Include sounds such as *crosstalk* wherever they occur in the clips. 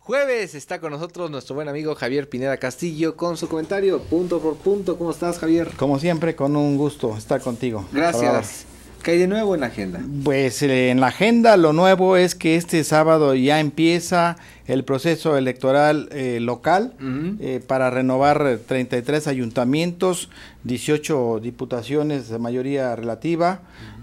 Jueves está con nosotros nuestro buen amigo Javier Pineda Castillo con su comentario punto por punto. ¿Cómo estás, Javier? Como siempre, con un gusto estar contigo. Gracias. ¿Qué hay de nuevo en la agenda? Pues eh, en la agenda lo nuevo es que este sábado ya empieza el proceso electoral eh, local eh, para renovar 33 ayuntamientos, 18 diputaciones de mayoría relativa,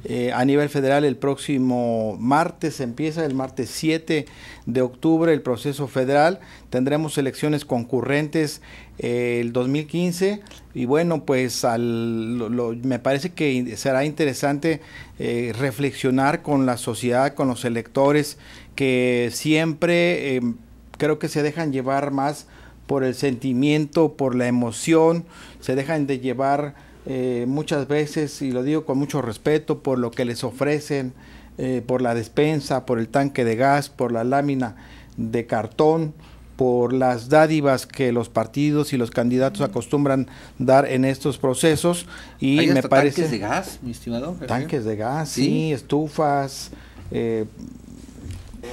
eh, a nivel federal, el próximo martes empieza, el martes 7 de octubre, el proceso federal. Tendremos elecciones concurrentes eh, el 2015 y bueno, pues al, me parece que será interesante eh, reflexionar con la sociedad, con los electores, que siempre em, creo que se dejan llevar más por el sentimiento, por la emoción, se dejan de llevar eh, muchas veces, y lo digo con mucho respeto, por lo que les ofrecen, eh, por la despensa, por el tanque de gas, por la lámina de cartón, por las dádivas que los partidos y los candidatos acostumbran dar en estos procesos. Y me parece. Tanques de gas, mi estimado. Tanques de gas, sí, estufas. Eh,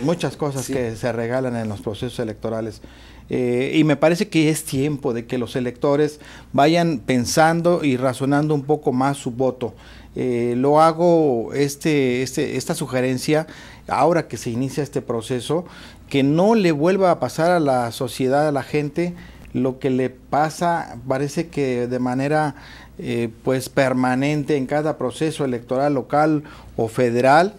muchas cosas que se regalan en los procesos electorales. Eh, y me parece que es tiempo de que los electores vayan pensando y razonando un poco más su voto. Eh, lo hago este, este, esta sugerencia ahora que se inicia este proceso, que no le vuelva a pasar a la sociedad, a la gente, lo que le pasa parece que de manera eh, pues permanente en cada proceso electoral local o federal,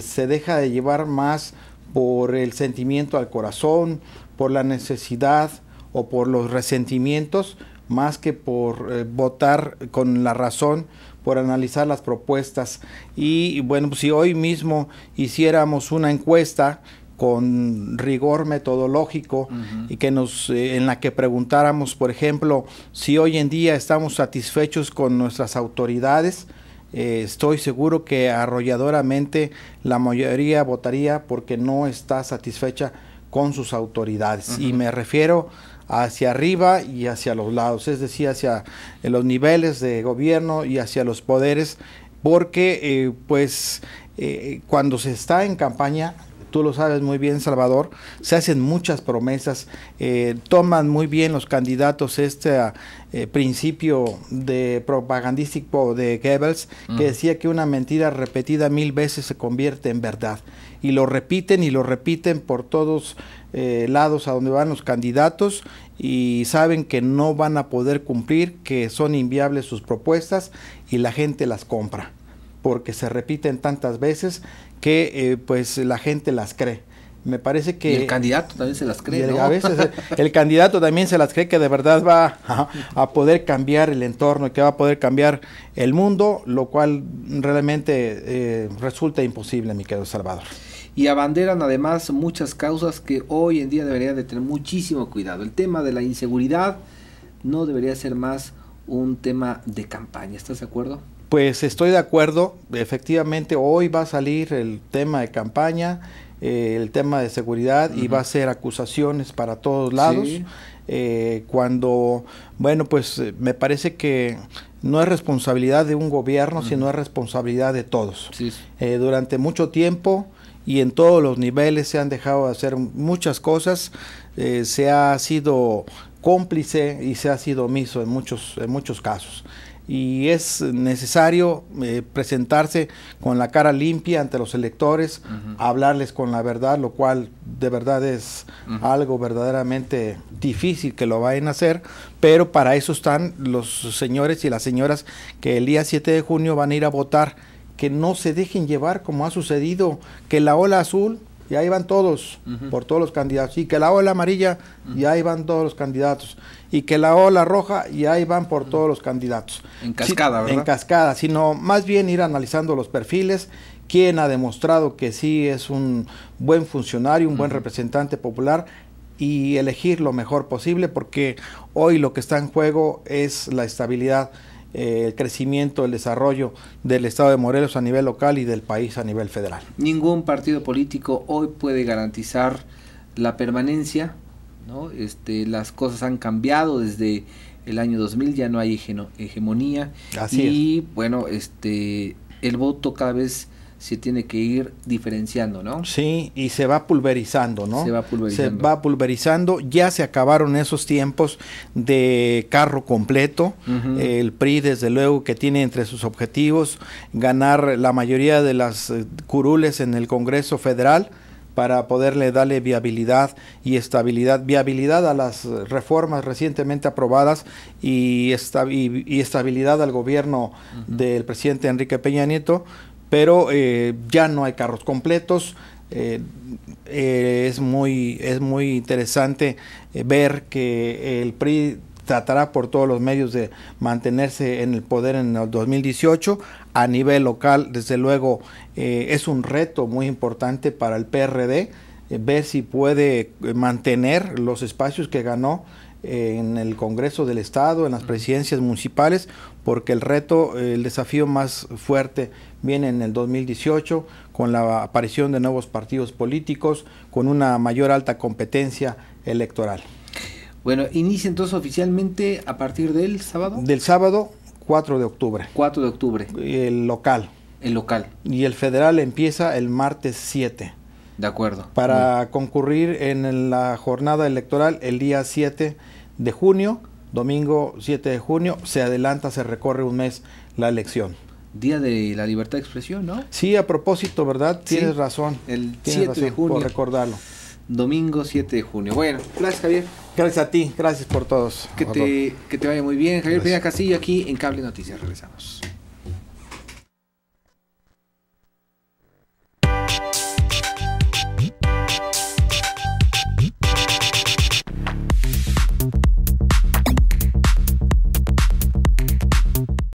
se deja de llevar más por el sentimiento al corazón, por la necesidad o por los resentimientos más que por eh, votar con la razón, por analizar las propuestas. Y bueno, pues, si hoy mismo hiciéramos una encuesta con rigor metodológico y que nos eh, en la que preguntáramos, por ejemplo, si hoy en día estamos satisfechos con nuestras autoridades, eh, estoy seguro que arrolladoramente la mayoría votaría porque no está satisfecha con sus autoridades. Y me refiero hacia arriba y hacia los lados, es decir, hacia eh, los niveles de gobierno y hacia los poderes, porque eh, pues eh, cuando se está en campaña tú lo sabes muy bien, Salvador, se hacen muchas promesas, eh, toman muy bien los candidatos este eh, principio de propagandístico de Goebbels, que decía que una mentira repetida mil veces se convierte en verdad. Y lo repiten y lo repiten por todos eh, lados a donde van los candidatos y saben que no van a poder cumplir, que son inviables sus propuestas y la gente las compra porque se repiten tantas veces que eh, pues la gente las cree. Me parece que... el candidato también se las cree. A veces eh, *laughs* el, candidato también se las cree que de verdad va a, poder cambiar el entorno, que va a poder cambiar el mundo, lo cual realmente eh, resulta imposible, mi querido Salvador y abanderan además muchas causas que hoy en día deberían de tener muchísimo cuidado. El tema de la inseguridad no debería ser más un tema de campaña, ¿estás de acuerdo? Pues estoy de acuerdo, efectivamente hoy va a salir el tema de campaña, eh, el tema de seguridad y va a ser acusaciones para todos lados. Eh, cuando, bueno, pues eh, me parece que no es responsabilidad de un gobierno, sino es responsabilidad de todos. durante mucho tiempo y en todos los niveles se han dejado de hacer muchas cosas, se ha sido cómplice y se ha sido omiso en muchos, en muchos casos y es necesario eh, presentarse con la cara limpia ante los electores, hablarles con la verdad, lo cual de verdad es algo verdaderamente difícil que lo vayan a hacer, pero para eso están los señores y las señoras que el día 7 de junio van a ir a votar, que no se dejen llevar como ha sucedido, que la ola azul y ahí van todos, por todos los candidatos. Y que la ola amarilla, y ahí van todos los candidatos. Y que la ola roja, y ahí van por todos los candidatos. En cascada, ¿verdad? En cascada, sino más bien ir analizando los perfiles, quién ha demostrado que sí es un buen funcionario, un buen representante popular, y elegir lo mejor posible, porque hoy lo que está en juego es la estabilidad eh, el crecimiento, el desarrollo del Estado de Morelos a nivel local y del país a nivel federal. Ningún partido político hoy puede garantizar la permanencia, ¿no? Este, las cosas han cambiado desde el año 2000, ya no hay hegemonía. Así y bueno, este, el voto cada vez se tiene que ir diferenciando, ¿no? Sí, y se va pulverizando, ¿no? Se va pulverizando. Se va pulverizando. Ya se acabaron esos tiempos de carro completo. El PRI, desde luego, que tiene entre sus objetivos ganar la mayoría de las eh, curules en el Congreso Federal para poderle darle viabilidad y estabilidad, viabilidad a las reformas recientemente aprobadas y, esta, y, estabilidad al gobierno del presidente Enrique Peña Nieto, pero eh, ya no hay carros completos. Eh, eh, es, muy, es muy interesante ver que el PRI tratará por todos los medios de mantenerse en el poder en el 2018. A nivel local, desde luego, es un reto muy importante para el PRD eh, ver si puede eh, mantener los espacios que ganó eh, en el Congreso del Estado, en las presidencias municipales, porque el reto, el desafío más fuerte viene en el 2018 con la aparición de nuevos partidos políticos, con una mayor alta competencia electoral. Bueno, inicia entonces oficialmente a partir del sábado. Del sábado 4 de octubre. 4 de octubre. El local. El local. Y el federal empieza el martes 7. De acuerdo. Para concurrir en la jornada electoral el día 7 de junio, domingo 7 de junio, se adelanta, se recorre un mes la elección. Día de la libertad de expresión, ¿no? Sí, a propósito, ¿verdad? Tienes razón. El Tienes 7 de junio. Por recordarlo. Domingo 7 de junio. Bueno, gracias Javier. Gracias a ti, gracias por todos. Que, te, que te, vaya muy bien. Javier Peña Castillo aquí en Cable Noticias. Regresamos.